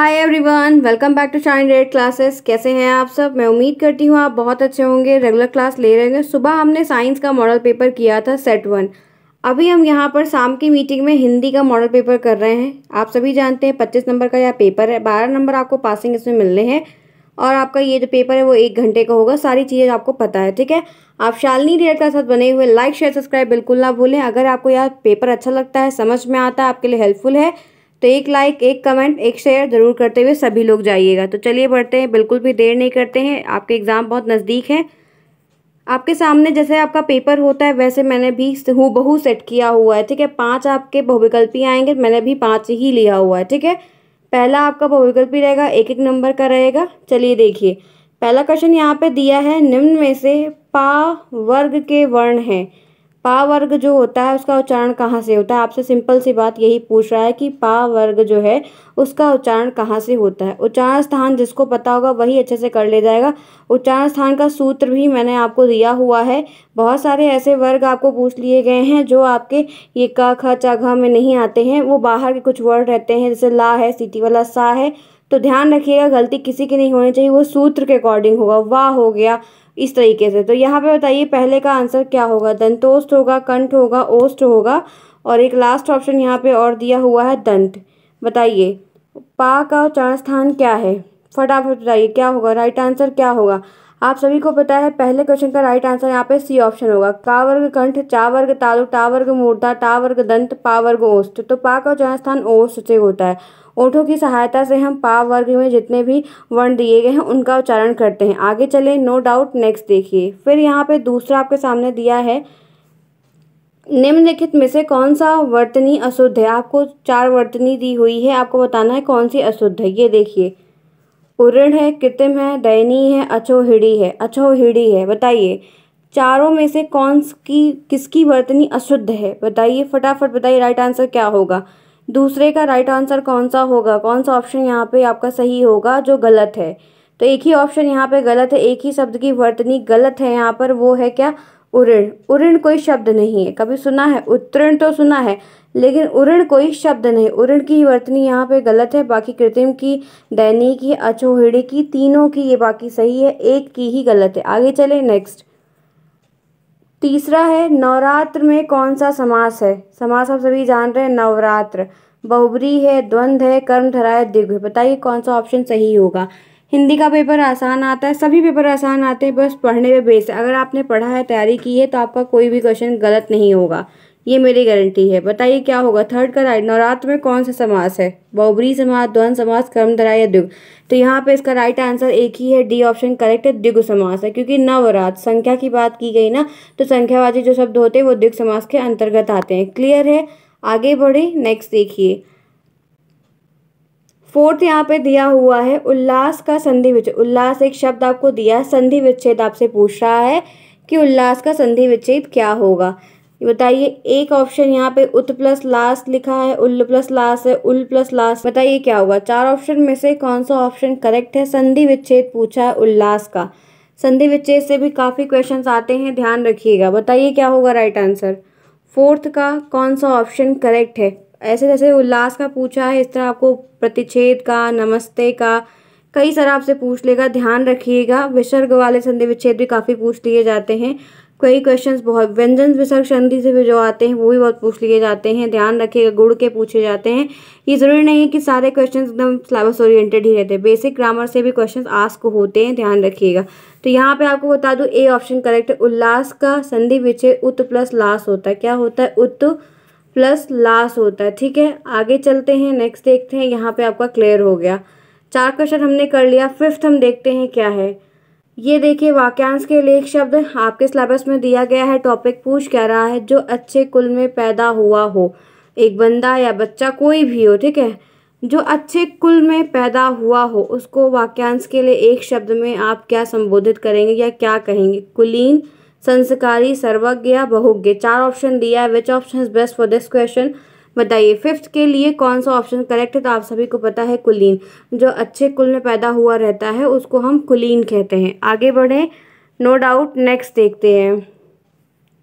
hi everyone welcome back to Shine Red classes कैसे हैं आप सब मैं उम्मीद करती हूँ आप बहुत अच्छे होंगे रेगुलर क्लास ले रहे होंगे सुबह हमने साइंस का मॉडल पेपर किया था सेट वन अभी हम यहाँ पर शाम की मीटिंग में हिंदी का मॉडल पेपर कर रहे हैं आप सभी जानते हैं पच्चीस नंबर का यह पेपर है बारह नंबर आपको पासिंग इसमें मिलने हैं और आपका ये जो पेपर है वो एक घंटे का होगा सारी चीज़ें आपको पता है ठीक है आप शालनी रेड का साथ बने हुए लाइक शेयर सब्सक्राइब बिल्कुल ना भूलें अगर आपको यह पेपर अच्छा लगता है समझ में आता है आपके लिए हेल्पफुल है तो एक लाइक एक कमेंट एक शेयर ज़रूर करते हुए सभी लोग जाइएगा तो चलिए बढ़ते हैं बिल्कुल भी देर नहीं करते हैं आपके एग्ज़ाम बहुत नज़दीक है आपके सामने जैसे आपका पेपर होता है वैसे मैंने भी हु बहू सेट किया हुआ है ठीक है पाँच आपके बहुविकल्पी आएंगे मैंने भी पाँच ही लिया हुआ है ठीक है पहला आपका बहुविकल्पी रहेगा एक एक नंबर का रहेगा चलिए देखिए पहला क्वेश्चन यहाँ पे दिया है निम्न में से पा वर्ग के वर्ण हैं पा वर्ग जो होता है उसका उच्चारण कहाँ से होता है आपसे सिंपल सी बात यही पूछ रहा है कि पा वर्ग जो है उसका उच्चारण कहाँ से होता है उच्चारण स्थान जिसको पता होगा वही अच्छे से कर ले जाएगा उच्चारण स्थान का सूत्र भी मैंने आपको दिया हुआ है बहुत सारे ऐसे वर्ग आपको पूछ लिए गए हैं जो आपके ये का ख चा घ में नहीं आते हैं वो बाहर के कुछ वर्ड रहते हैं जैसे ला है सीटी वाला सा है तो ध्यान रखिएगा गलती किसी की नहीं होनी चाहिए वो सूत्र के अकॉर्डिंग होगा वाह हो गया इस तरीके से तो यहाँ पे बताइए पहले का आंसर क्या होगा दंतोस्ट होगा कंठ होगा ओस्ट होगा और एक लास्ट ऑप्शन यहाँ पे और दिया हुआ है दंत बताइए पा का चरण स्थान क्या है फटाफट बताइए क्या होगा राइट आंसर क्या होगा आप सभी को पता है पहले क्वेश्चन का राइट आंसर यहाँ पे सी ऑप्शन होगा का वर्ग कंठ चा वर्ग तालु टा वर्ग मूर्धा टा वर्ग दंत पा वर्ग ओष्ट तो पा का जहाँ स्थान ओष्ट से होता है ओठों की सहायता से हम पा वर्ग में जितने भी वर्ण दिए गए हैं उनका उच्चारण करते हैं आगे चले नो डाउट नेक्स्ट देखिए फिर यहाँ पे दूसरा आपके सामने दिया है निम्नलिखित में से कौन सा वर्तनी अशुद्ध है आपको चार वर्तनी दी हुई है आपको बताना है कौन सी अशुद्ध है ये देखिए उऋण है कृत्रिम है दयनीय है अछोहिड़ी है अछोहिड़ी है बताइए चारों में से कौन की किसकी वर्तनी अशुद्ध है बताइए फटाफट बताइए राइट आंसर क्या होगा दूसरे का राइट आंसर कौन सा होगा कौन सा ऑप्शन यहाँ पे आपका सही होगा जो गलत है तो एक ही ऑप्शन यहाँ पे गलत है एक ही शब्द की वर्तनी गलत है यहाँ पर वो है क्या उऋण उऋण कोई शब्द नहीं है कभी सुना है उत्तीर्ण तो सुना है लेकिन उऋण कोई शब्द नहीं उऋण की वर्तनी यहाँ पे गलत है बाकी कृत्रिम की दैनी की अचोहिड़ी की तीनों की ये बाकी सही है एक की ही गलत है आगे चले नेक्स्ट तीसरा है नवरात्र में कौन सा समास है समास आप सभी जान रहे हैं नवरात्र बहुबरी है द्वंद्व है धरा है दिग्व बताइए कौन सा ऑप्शन सही होगा हिंदी का पेपर आसान आता है सभी पेपर आसान आते हैं बस पढ़ने पे बेस है अगर आपने पढ़ा है तैयारी की है तो आपका कोई भी क्वेश्चन गलत नहीं होगा ये मेरी गारंटी है बताइए क्या होगा थर्ड का राइट नवरात्र में कौन सा समास है बहुबरी समास द्वंद समास कर्मधरा या द्विग तो यहाँ पे इसका राइट आंसर एक ही है डी ऑप्शन करेक्ट है द्विग समास है क्योंकि नवरात्र संख्या की बात की गई ना तो संख्यावाची जो शब्द होते हैं वो द्विग समास के अंतर्गत आते हैं क्लियर है आगे बढ़े नेक्स्ट देखिए फोर्थ यहाँ पे दिया हुआ है उल्लास का संधि विच्छेद उल्लास एक शब्द आपको दिया है संधि विच्छेद आपसे पूछ रहा है कि उल्लास का संधि विच्छेद क्या होगा बताइए एक ऑप्शन यहाँ पे उत प्लस लास्ट लिखा है उल्ल प्लस लास्ट है उल प्लस लास्ट बताइए क्या होगा चार ऑप्शन में से कौन सा ऑप्शन करेक्ट है संधि विच्छेद पूछा है उल्लास का संधि विच्छेद से भी काफ़ी क्वेश्चंस आते हैं ध्यान रखिएगा बताइए क्या होगा राइट आंसर फोर्थ का कौन सा ऑप्शन करेक्ट है ऐसे जैसे उल्लास का पूछा है इस तरह आपको प्रतिच्छेद का नमस्ते का कई सारा आपसे पूछ लेगा ध्यान रखिएगा विसर्ग वाले संधि विच्छेद भी काफ़ी पूछ लिए जाते हैं कई क्वेश्चन बहुत व्यंजन विसर्ग संधि से भी जो आते हैं वो भी बहुत पूछ लिए जाते हैं ध्यान रखिएगा गुड़ के पूछे जाते हैं ये ज़रूरी नहीं है कि सारे क्वेश्चन एकदम सिलेबस ओरिएंटेड ही रहते हैं बेसिक ग्रामर से भी क्वेश्चन आस्क होते हैं ध्यान रखिएगा तो यहाँ पे आपको बता दूँ ए ऑप्शन करेक्ट है उल्लास का संधि विच्छेद उत प्लस लास होता है क्या होता है उत्त प्लस लास्ट होता है ठीक है आगे चलते हैं नेक्स्ट देखते हैं यहाँ पे आपका क्लियर हो गया चार क्वेश्चन हमने कर लिया फिफ्थ हम देखते हैं क्या है ये देखिए वाक्यांश के लिए एक शब्द आपके सिलेबस में दिया गया है टॉपिक पूछ कह रहा है जो अच्छे कुल में पैदा हुआ हो एक बंदा या बच्चा कोई भी हो ठीक है जो अच्छे कुल में पैदा हुआ हो उसको वाक्यांश के लिए एक शब्द में आप क्या संबोधित करेंगे या क्या कहेंगे कुलीन संस्कारी सर्वज्ञ या बहुज्ञ चार ऑप्शन दिया है which option is best for this question बताइए फिफ्थ के लिए कौन सा ऑप्शन करेक्ट है तो आप सभी को पता है कुलीन जो अच्छे कुल में पैदा हुआ रहता है उसको हम कुलीन कहते हैं आगे बढ़ें नो डाउट नेक्स्ट देखते हैं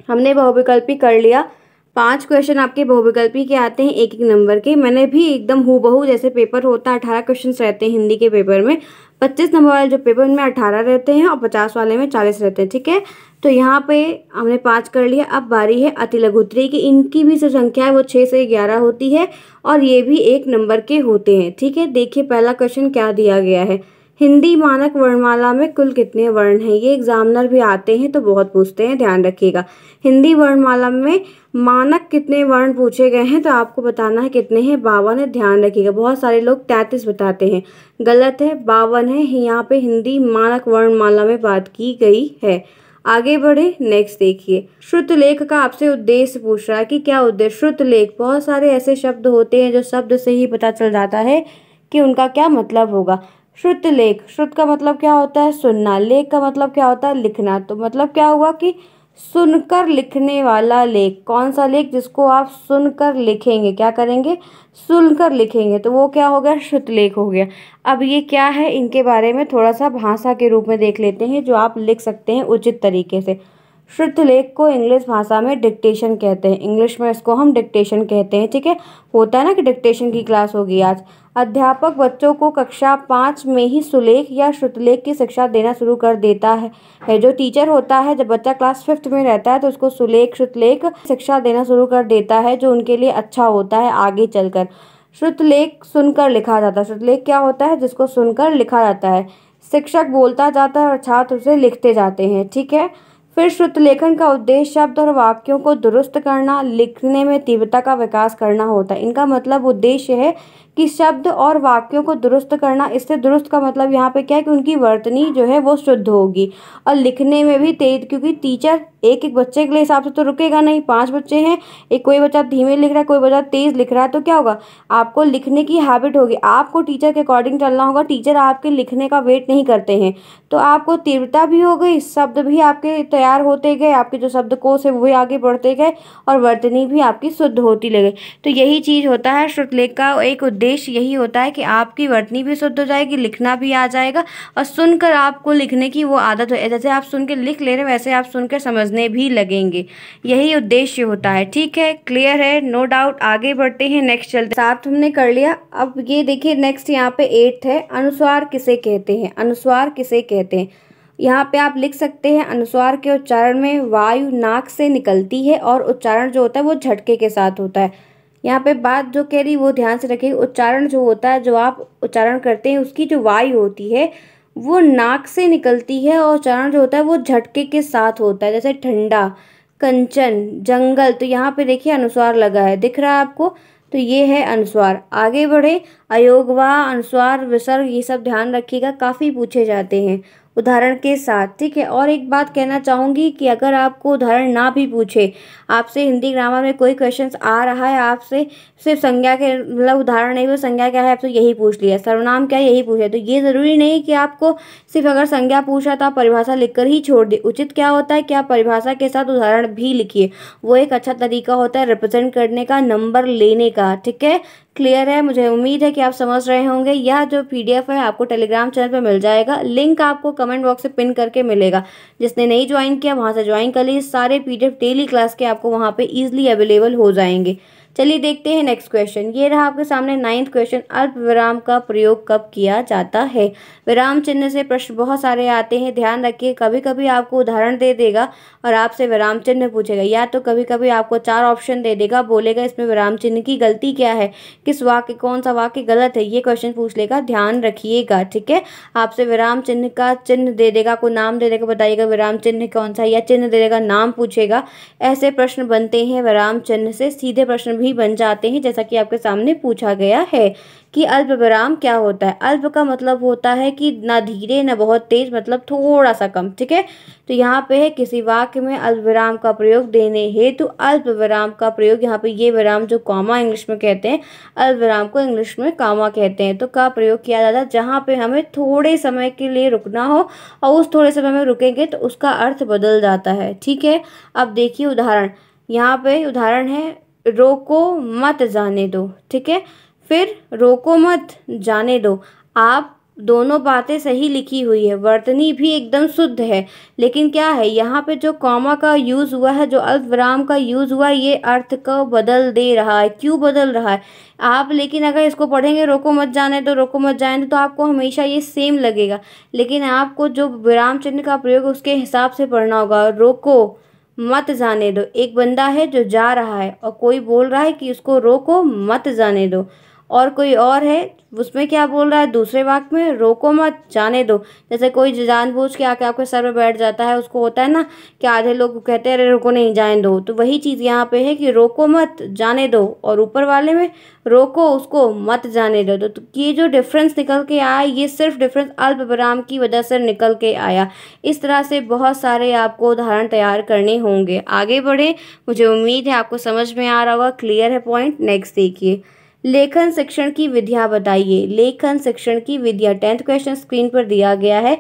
हमने बहुविकल्पी कर लिया पांच क्वेश्चन आपके बहुविकल्पी के आते हैं एक एक नंबर के मैंने भी एकदम हु बहू जैसे पेपर होता है अठारह क्वेश्चन रहते हैं हिंदी के पेपर में पच्चीस नंबर वाले जो पेपर उनमें अठारह रहते हैं और पचास वाले में चालीस रहते हैं ठीक है तो यहाँ पे हमने पाँच कर लिया अब बारी है अति लघु की इनकी भी जो संख्या है वो छः से ग्यारह होती है और ये भी एक नंबर के होते हैं ठीक है देखिए पहला क्वेश्चन क्या दिया गया है हिंदी मानक वर्णमाला में कुल कितने वर्ण हैं ये एग्जामिनर भी आते हैं तो बहुत पूछते हैं ध्यान रखिएगा हिंदी वर्णमाला में मानक कितने वर्ण पूछे गए हैं तो आपको बताना है कितने हैं बावन है ध्यान रखिएगा बहुत सारे लोग तैंतीस बताते हैं गलत है बावन है यहाँ पे हिंदी मानक वर्णमाला में बात की गई है आगे बढ़े नेक्स्ट देखिए श्रुत लेख का आपसे उद्देश्य पूछ रहा है कि क्या उद्देश्य श्रुत लेख बहुत सारे ऐसे शब्द होते हैं जो शब्द से ही पता चल जाता है कि उनका क्या मतलब होगा श्रुत लेख श्रुत का मतलब क्या होता है सुनना लेख का मतलब क्या होता है लिखना तो मतलब क्या हुआ कि सुनकर लिखने वाला लेख कौन सा लेख जिसको आप सुनकर लिखेंगे क्या करेंगे सुनकर लिखेंगे तो वो क्या हो गया श्रुत लेख हो गया अब ये क्या है इनके बारे में थोड़ा सा भाषा के रूप में देख लेते हैं जो आप लिख सकते हैं उचित तरीके से शुद्ध लेख को इंग्लिश भाषा में डिक्टेशन कहते हैं इंग्लिश में इसको हम डिक्टेशन कहते हैं ठीक है होता है ना कि डिक्टेशन की क्लास होगी आज अध्यापक बच्चों को कक्षा पाँच में ही सुलेख या श्रुतलेख की शिक्षा देना शुरू कर देता है जो टीचर होता है जब बच्चा क्लास फिफ्थ में रहता है तो उसको सुलेख श्रुतलेख शिक्षा देना शुरू कर देता है जो उनके लिए अच्छा होता है आगे चलकर श्रुतलेख सुनकर लिखा जाता है श्रुतलेख क्या होता है जिसको सुनकर लिखा जाता है शिक्षक बोलता जाता है और छात्र उसे लिखते जाते हैं ठीक है फिर श्रुतलेखन का उद्देश्य शब्द और वाक्यों को दुरुस्त करना लिखने में तीव्रता का विकास करना होता है इनका मतलब उद्देश्य है कि शब्द और वाक्यों को दुरुस्त करना इससे दुरुस्त का मतलब यहाँ पे क्या है कि उनकी वर्तनी जो है वो शुद्ध होगी और लिखने में भी तेज क्योंकि टीचर एक एक बच्चे के लिए हिसाब से तो रुकेगा नहीं पांच बच्चे हैं एक कोई बच्चा धीमे लिख रहा है कोई बच्चा तेज़ लिख रहा है तो क्या होगा आपको लिखने की हैबिट होगी आपको टीचर के अकॉर्डिंग चलना होगा टीचर आपके लिखने का वेट नहीं करते हैं तो आपको तीव्रता भी हो गई शब्द भी आपके तैयार होते गए आपके जो शब्द कोष है वो भी आगे बढ़ते गए और वर्तनी भी आपकी शुद्ध होती लगे तो यही चीज़ होता है श्रुतलेख का एक उद्देश्य उद्देश्य यही होता है कि आपकी वर्तनी भी शुद्ध हो जाएगी लिखना भी आ जाएगा और सुनकर आपको लिखने की वो आदत हो जैसे आप सुन के लिख ले रहे वैसे आप सुनकर समझने भी लगेंगे यही उद्देश्य होता है ठीक है क्लियर है नो डाउट आगे बढ़ते हैं नेक्स्ट चलते साथ हमने कर लिया अब ये देखिए नेक्स्ट यहाँ पे एट है अनुस्वार किसे कहते हैं अनुस्वार किसे कहते हैं यहाँ पे आप लिख सकते हैं अनुस्वार के उच्चारण में वायु नाक से निकलती है और उच्चारण जो होता है वो झटके के साथ होता है यहाँ पे बात जो कह रही वो ध्यान से रखें उच्चारण जो होता है जो आप उच्चारण करते हैं उसकी जो वायु होती है वो नाक से निकलती है और उच्चारण जो होता है वो झटके के साथ होता है जैसे ठंडा कंचन जंगल तो यहाँ पे देखिए अनुस्वार लगा है दिख रहा है आपको तो ये है अनुस्वार आगे बढ़े अयोग व अनुस्वार विसर्ग ये सब ध्यान रखिएगा काफ़ी पूछे जाते हैं उदाहरण के साथ ठीक है और एक बात कहना चाहूँगी कि अगर आपको उदाहरण ना भी पूछे आपसे हिंदी ग्रामर में कोई क्वेश्चंस आ रहा है आपसे सिर्फ संज्ञा के मतलब उदाहरण नहीं वो संज्ञा क्या है आपसे यही पूछ लिया सर्वनाम क्या है यही पूछा तो ये ज़रूरी नहीं कि आपको सिर्फ अगर संज्ञा पूछा तो आप परिभाषा लिख ही छोड़ दें उचित क्या होता है कि आप परिभाषा के साथ उदाहरण भी लिखिए वो एक अच्छा तरीका होता है रिप्रजेंट करने का नंबर लेने का ठीक है क्लियर है मुझे उम्मीद है कि आप समझ रहे होंगे यह जो पीडीएफ है आपको टेलीग्राम चैनल पर मिल जाएगा लिंक आपको कमेंट बॉक्स से पिन करके मिलेगा जिसने नहीं ज्वाइन किया वहाँ से ज्वाइन कर लिए सारे पीडीएफ डेली क्लास के आपको वहाँ पर ईजिली अवेलेबल हो जाएंगे चलिए देखते हैं नेक्स्ट क्वेश्चन ये रहा आपके सामने नाइन्थ क्वेश्चन अल्प विराम का प्रयोग कब किया जाता है विराम चिन्ह से प्रश्न बहुत सारे आते हैं ध्यान रखिए कभी कभी आपको उदाहरण दे देगा और आपसे विराम चिन्ह पूछेगा या तो कभी कभी आपको चार ऑप्शन दे देगा बोलेगा इसमें विराम चिन्ह की गलती क्या है किस वाक्य कौन सा वाक्य गलत है ये क्वेश्चन पूछ लेगा ध्यान रखिएगा ठीक है आपसे विराम चिन्ह का चिन्ह दे देगा आपको नाम दे देगा बताइएगा विराम चिन्ह कौन सा या चिन्ह दे देगा नाम पूछेगा ऐसे प्रश्न बनते हैं विराम चिन्ह से सीधे प्रश्न भी भी बन जाते हैं जैसा कि आपके सामने पूछा गया है कि अल्प विराम क्या होता है अल्प का मतलब होता है कि ना धीरे ना बहुत तेज मतलब थोड़ा सा कम ठीक है तो यहाँ पे है किसी वाक्य में अल्प विराम का प्रयोग देने हेतु तो अल्प विराम का प्रयोग यहाँ पे ये विराम जो कॉमा इंग्लिश में कहते हैं अल्प विराम को इंग्लिश में कामा कहते हैं तो का प्रयोग किया जाता है जहाँ पर हमें थोड़े समय के लिए रुकना हो और उस थोड़े समय में रुकेंगे तो उसका अर्थ बदल जाता है ठीक है अब देखिए उदाहरण यहाँ पे उदाहरण है रोको मत जाने दो ठीक है फिर रोको मत जाने दो आप दोनों बातें सही लिखी हुई है वर्तनी भी एकदम शुद्ध है लेकिन क्या है यहाँ पे जो कॉमा का यूज़ हुआ है जो अल्प विराम का यूज़ हुआ है ये अर्थ को बदल दे रहा है क्यों बदल रहा है आप लेकिन अगर इसको पढ़ेंगे रोको मत जाने दो रोको मत जाने तो आपको हमेशा ये सेम लगेगा लेकिन आपको जो विराम चिन्ह का प्रयोग उसके हिसाब से पढ़ना होगा रोको मत जाने दो एक बंदा है जो जा रहा है और कोई बोल रहा है कि उसको रोको मत जाने दो और कोई और है उसमें क्या बोल रहा है दूसरे वाक्य में रोको मत जाने दो जैसे कोई जानबूझ के आके आपके सर पर बैठ जाता है उसको होता है ना कि आधे लोग कहते हैं अरे रुको नहीं जाने दो तो वही चीज़ यहाँ पे है कि रोको मत जाने दो और ऊपर वाले में रोको उसको मत जाने दो तो, तो ये जो डिफरेंस निकल के आया ये सिर्फ डिफरेंस अल्प विराम की वजह से निकल के आया इस तरह से बहुत सारे आपको उदाहरण तैयार करने होंगे आगे बढ़े मुझे उम्मीद है आपको समझ में आ रहा होगा क्लियर है पॉइंट नेक्स्ट देखिए लेखन शिक्षण की विधियाँ बताइए लेखन शिक्षण की विधियाँ टेंथ क्वेश्चन स्क्रीन पर दिया गया है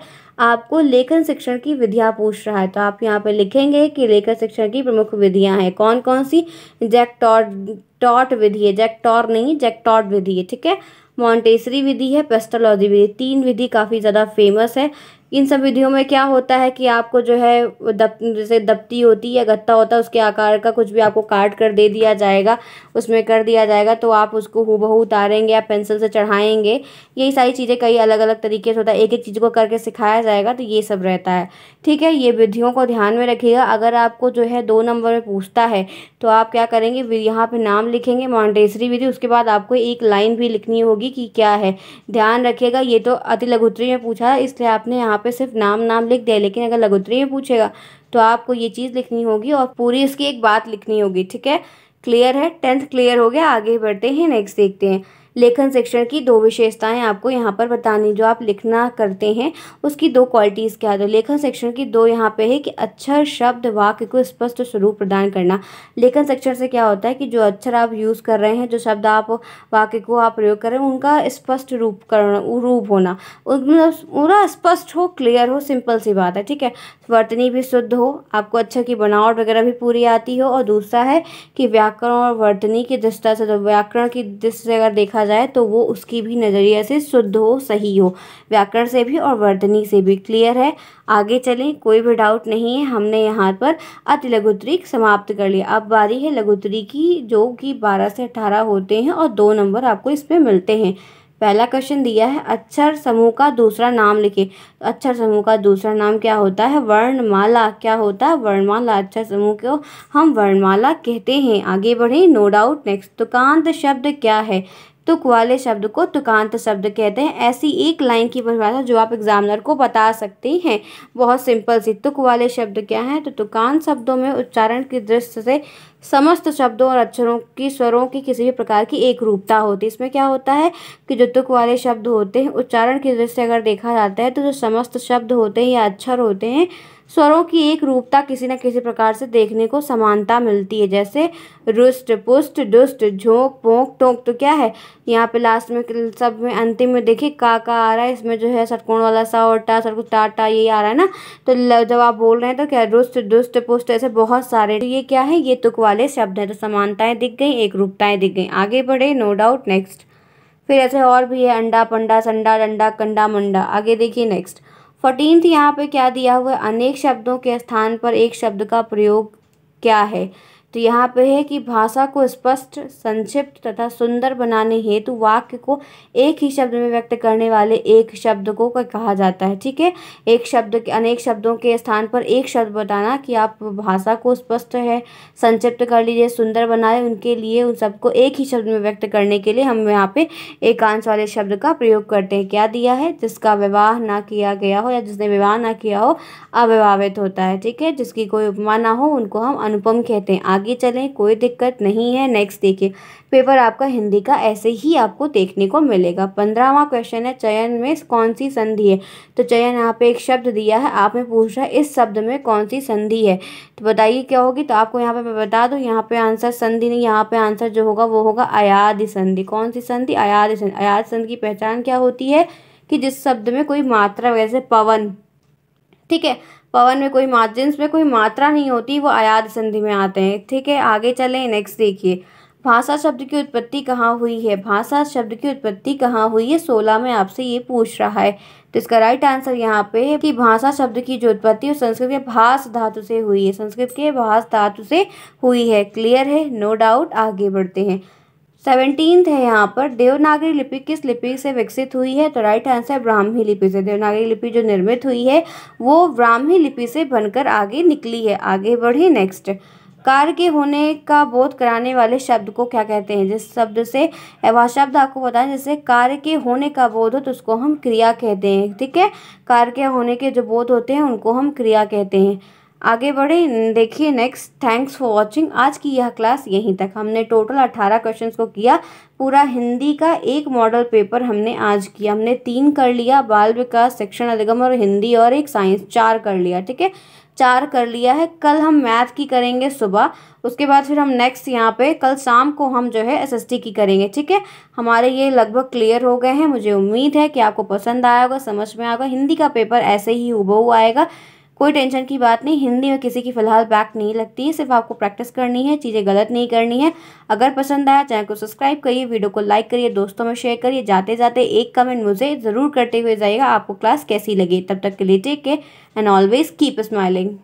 आपको लेखन शिक्षण की विधियाँ पूछ रहा है तो आप यहाँ पर लिखेंगे कि लेखन शिक्षण की प्रमुख विधियाँ हैं कौन कौन सी जैकटॉट टॉट विधि है जैकटॉर नहीं जैकटॉट विधि है ठीक है मॉन्टेसरी विधि है पेस्टोलॉजी विधि तीन विधि काफ़ी ज़्यादा फेमस है इन सब विधियों में क्या होता है कि आपको जो है दप जैसे दपती होती है गत्ता होता है उसके आकार का कुछ भी आपको काट कर दे दिया जाएगा उसमें कर दिया जाएगा तो आप उसको हूबहू उतारेंगे या पेंसिल से चढ़ाएंगे यही सारी चीज़ें कई अलग अलग तरीके से होता है एक एक चीज़ को करके सिखाया जाएगा तो ये सब रहता है ठीक है ये विधियों को ध्यान में रखिएगा अगर आपको जो है दो नंबर में पूछता है तो आप क्या करेंगे यहाँ पर नाम लिखेंगे मॉन्टेसरी विधि उसके बाद आपको एक लाइन भी लिखनी होगी कि क्या है ध्यान रखिएगा ये तो अति लघुत्री में पूछा इसलिए आपने यहाँ यहाँ पे सिर्फ नाम नाम लिख दिया लेकिन अगर लघुत्री में पूछेगा तो आपको ये चीज़ लिखनी होगी और पूरी इसकी एक बात लिखनी होगी ठीक है क्लियर है टेंथ क्लियर हो गया आगे बढ़ते हैं नेक्स्ट देखते हैं लेखन शिक्षण की दो विशेषताएं आपको यहाँ पर बतानी जो आप लिखना करते हैं उसकी दो क्वालिटीज़ क्या है तो लेखन शिक्षण की दो यहाँ पे है कि अक्षर शब्द वाक्य को स्पष्ट स्वरूप प्रदान करना लेखन शिक्षण से क्या होता है कि जो अक्षर आप यूज़ कर रहे हैं जो शब्द आप वाक्य को आप प्रयोग कर रहे हैं उनका स्पष्ट रूप करना रूप होना पूरा स्पष्ट हो क्लियर हो सिंपल सी बात है ठीक है वर्तनी भी शुद्ध हो आपको अच्छा की बनावट वगैरह भी पूरी आती हो और दूसरा है कि व्याकरण और वर्तनी की दृष्टा से तो व्याकरण की दृष्टि से अगर देखा जाए तो वो उसकी भी नज़रिया से शुद्ध हो सही हो व्याकरण से भी और वर्धनी से भी क्लियर है आगे चलें कोई भी डाउट नहीं है हमने यहाँ पर अति लघुतरी समाप्त कर लिया अब बारी है लघुतरी की जो कि बारह से अठारह होते हैं और दो नंबर आपको इसमें मिलते हैं पहला क्वेश्चन दिया है अक्षर समूह का दूसरा नाम लिखे तो अक्षर समूह का दूसरा नाम क्या होता है वर्णमाला क्या होता है वर्णमाला अक्षर समूह को हम वर्णमाला कहते हैं आगे बढ़ें नो डाउट नेक्स्ट तुकांत शब्द क्या है तुक वाले शब्द को तुकांत शब्द कहते हैं ऐसी एक लाइन की परिभाषा जो आप एग्जामिनर को बता सकते हैं बहुत सिंपल सी तुक वाले शब्द क्या हैं तो तुकांत शब्दों में उच्चारण की दृष्टि से समस्त शब्दों और अक्षरों की स्वरों की किसी भी प्रकार की एक रूपता होती है इसमें क्या होता है कि जो तुक वाले शब्द होते हैं उच्चारण की दृष्टि अगर देखा जाता है तो जो समस्त शब्द होते हैं या अक्षर होते हैं स्वरों की एक रूपता किसी न किसी प्रकार से देखने को समानता मिलती है जैसे रुष्ट पुष्ट दुष्ट झोंक पोंक टोंक तो क्या है यहाँ पे लास्ट में सब में अंतिम में देखिए का का आ रहा है इसमें जो है सटकोण वाला सा और टा सर टा टा ये आ रहा है ना तो जब आप बोल रहे हैं तो क्या रुष्ट दुष्ट पुष्ट ऐसे बहुत सारे तो ये क्या है ये तुक वाले शब्द हैं तो समानताएं दिख गई एक रूपताएं दिख गई आगे बढ़े नो डाउट नेक्स्ट फिर ऐसे और भी है अंडा पंडा संडा डंडा कंडा मंडा आगे देखिए नेक्स्ट फोर्टीन यहाँ पे क्या दिया हुआ है अनेक शब्दों के स्थान पर एक शब्द का प्रयोग क्या है तो यहाँ पे है कि भाषा को स्पष्ट संक्षिप्त तथा सुंदर बनाने हेतु वाक्य को एक ही शब्द में व्यक्त करने वाले एक शब्द को कहा जाता है ठीक है एक शब्द के अनेक शब्दों के स्थान पर एक शब्द बताना कि आप भाषा को स्पष्ट है संक्षिप्त कर लीजिए सुंदर बनाए उनके लिए उन सबको एक ही शब्द में व्यक्त करने के लिए हम यहाँ पे एकांश वाले शब्द का प्रयोग करते हैं क्या दिया है जिसका विवाह ना किया गया हो या जिसने विवाह ना किया हो अविवाहित होता है ठीक है जिसकी कोई उपमा ना हो उनको हम अनुपम कहते हैं आगे आगे चलें कोई दिक्कत नहीं है नेक्स्ट देखिए पेपर आपका हिंदी का ऐसे ही आपको देखने को मिलेगा पंद्रहवा क्वेश्चन है चयन में कौन सी संधि है तो चयन यहाँ पे एक शब्द दिया है आपने में पूछ रहा है इस शब्द में कौन सी संधि है तो बताइए क्या होगी तो आपको यहाँ पे बता दूँ यहाँ पे आंसर संधि नहीं यहाँ पे आंसर जो होगा वो होगा अयाध संधि कौन सी संधि अयाध संधि अयाध संधि की पहचान क्या होती है कि जिस शब्द में कोई मात्रा वैसे पवन ठीक है पवन में कोई मार्जिन में कोई मात्रा नहीं होती वो आयात संधि में आते हैं ठीक है आगे चलें नेक्स्ट देखिए भाषा शब्द की उत्पत्ति कहाँ हुई है भाषा शब्द की उत्पत्ति कहाँ हुई है सोलह में आपसे ये पूछ रहा है तो इसका राइट आंसर यहाँ पे है कि भाषा शब्द की जो उत्पत्ति है संस्कृत के भाष धातु से हुई है संस्कृत के भाष धातु से हुई है क्लियर है नो डाउट आगे बढ़ते हैं सेवनटीन है यहाँ पर देवनागरी लिपि किस लिपि से विकसित हुई है तो राइट आंसर है ब्राह्मी लिपि से देवनागरी लिपि जो निर्मित हुई है वो ब्राह्मी लिपि से बनकर आगे निकली है आगे बढ़ी नेक्स्ट कार्य के होने का बोध कराने वाले शब्द को क्या कहते हैं जिस शब्द से वह शब्द आपको बताएं जैसे कार्य के होने का बोध हो तो उसको हम क्रिया कहते हैं ठीक है कार्य के होने के जो बोध होते हैं उनको हम क्रिया कहते हैं आगे बढ़े देखिए नेक्स्ट थैंक्स फॉर वाचिंग आज की यह क्लास यहीं तक हमने टोटल अट्ठारह क्वेश्चंस को किया पूरा हिंदी का एक मॉडल पेपर हमने आज किया हमने तीन कर लिया बाल विकास सेक्शन अधिगम और हिंदी और एक साइंस चार कर लिया ठीक है चार कर लिया है कल हम मैथ की करेंगे सुबह उसके बाद फिर हम नेक्स्ट यहाँ पे कल शाम को हम जो है एसएसटी की करेंगे ठीक है हमारे ये लगभग क्लियर हो गए हैं मुझे उम्मीद है कि आपको पसंद आया होगा समझ में आएगा हिंदी का पेपर ऐसे ही हुबहू आएगा कोई टेंशन की बात नहीं हिंदी में किसी की फ़िलहाल बैक नहीं लगती है सिर्फ आपको प्रैक्टिस करनी है चीज़ें गलत नहीं करनी है अगर पसंद आया चैनल को सब्सक्राइब करिए वीडियो को लाइक करिए दोस्तों में शेयर करिए जाते जाते एक कमेंट मुझे ज़रूर करते हुए जाइएगा आपको क्लास कैसी लगी तब तक के लिए टेक के एंड ऑलवेज कीप स्माइलिंग